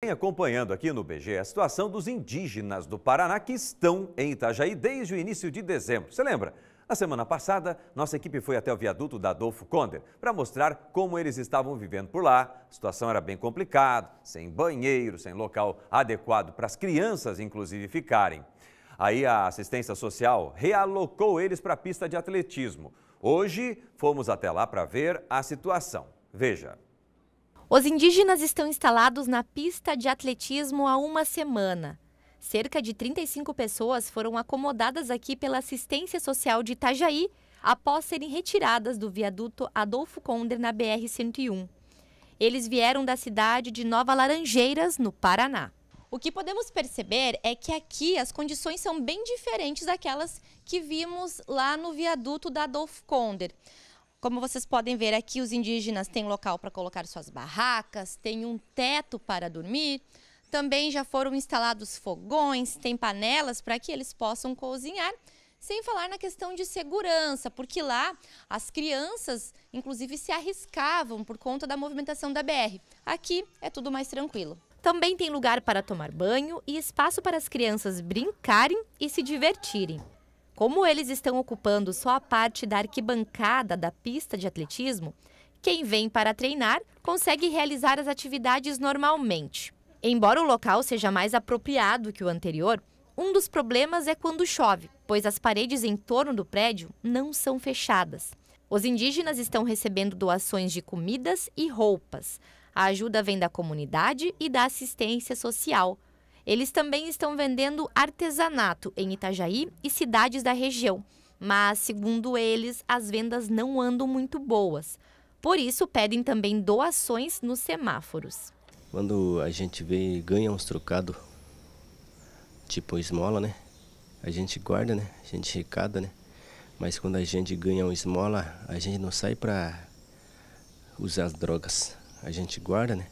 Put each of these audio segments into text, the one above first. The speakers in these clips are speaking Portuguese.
Vem acompanhando aqui no BG a situação dos indígenas do Paraná que estão em Itajaí desde o início de dezembro. Você lembra? Na semana passada, nossa equipe foi até o viaduto da Adolfo Konder para mostrar como eles estavam vivendo por lá. A situação era bem complicada, sem banheiro, sem local adequado para as crianças, inclusive, ficarem. Aí a assistência social realocou eles para a pista de atletismo. Hoje, fomos até lá para ver a situação. Veja. Os indígenas estão instalados na pista de atletismo há uma semana. Cerca de 35 pessoas foram acomodadas aqui pela assistência social de Itajaí após serem retiradas do viaduto Adolfo Conder na BR-101. Eles vieram da cidade de Nova Laranjeiras, no Paraná. O que podemos perceber é que aqui as condições são bem diferentes daquelas que vimos lá no viaduto da Adolfo Conder. Como vocês podem ver aqui, os indígenas têm local para colocar suas barracas, têm um teto para dormir, também já foram instalados fogões, tem panelas para que eles possam cozinhar. Sem falar na questão de segurança, porque lá as crianças, inclusive, se arriscavam por conta da movimentação da BR. Aqui é tudo mais tranquilo. Também tem lugar para tomar banho e espaço para as crianças brincarem e se divertirem. Como eles estão ocupando só a parte da arquibancada da pista de atletismo, quem vem para treinar consegue realizar as atividades normalmente. Embora o local seja mais apropriado que o anterior, um dos problemas é quando chove, pois as paredes em torno do prédio não são fechadas. Os indígenas estão recebendo doações de comidas e roupas. A ajuda vem da comunidade e da assistência social. Eles também estão vendendo artesanato em Itajaí e cidades da região, mas, segundo eles, as vendas não andam muito boas. Por isso, pedem também doações nos semáforos. Quando a gente vê ganha uns trocados, tipo esmola, né? A gente guarda, né? A gente recada, né? Mas quando a gente ganha uma esmola, a gente não sai para usar as drogas. A gente guarda, né?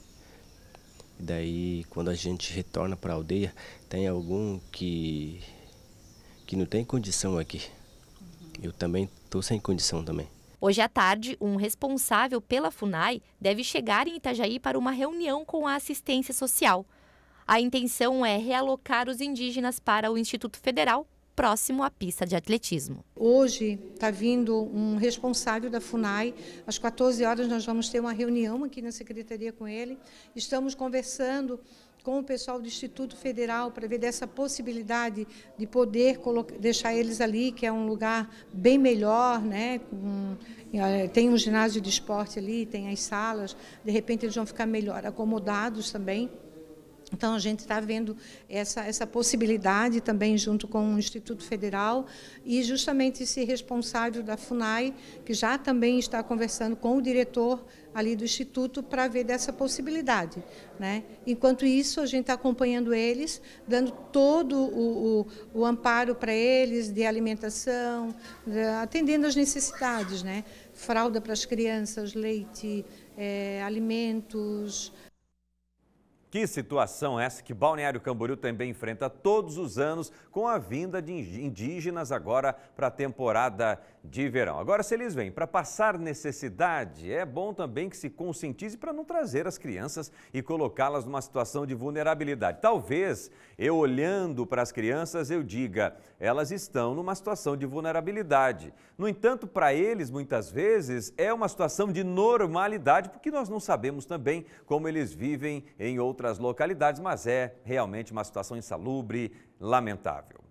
E daí, quando a gente retorna para a aldeia, tem algum que que não tem condição aqui. Uhum. Eu também estou sem condição também. Hoje à tarde, um responsável pela FUNAI deve chegar em Itajaí para uma reunião com a assistência social. A intenção é realocar os indígenas para o Instituto Federal próximo à pista de atletismo. Hoje está vindo um responsável da FUNAI. Às 14 horas nós vamos ter uma reunião aqui na secretaria com ele. Estamos conversando com o pessoal do Instituto Federal para ver dessa possibilidade de poder colocar, deixar eles ali, que é um lugar bem melhor, né? Com, eh, tem um ginásio de esporte ali, tem as salas, de repente eles vão ficar melhor acomodados também. Então, a gente está vendo essa, essa possibilidade também junto com o Instituto Federal e justamente esse responsável da FUNAI, que já também está conversando com o diretor ali do Instituto para ver dessa possibilidade. Né? Enquanto isso, a gente está acompanhando eles, dando todo o, o, o amparo para eles de alimentação, atendendo as necessidades, né? fralda para as crianças, leite, é, alimentos... Que situação é essa que Balneário Camboriú também enfrenta todos os anos com a vinda de indígenas agora para a temporada de verão. Agora, se eles vêm para passar necessidade, é bom também que se conscientize para não trazer as crianças e colocá-las numa situação de vulnerabilidade. Talvez eu olhando para as crianças eu diga, elas estão numa situação de vulnerabilidade. No entanto, para eles, muitas vezes, é uma situação de normalidade, porque nós não sabemos também como eles vivem em outras outras localidades, mas é realmente uma situação insalubre, lamentável.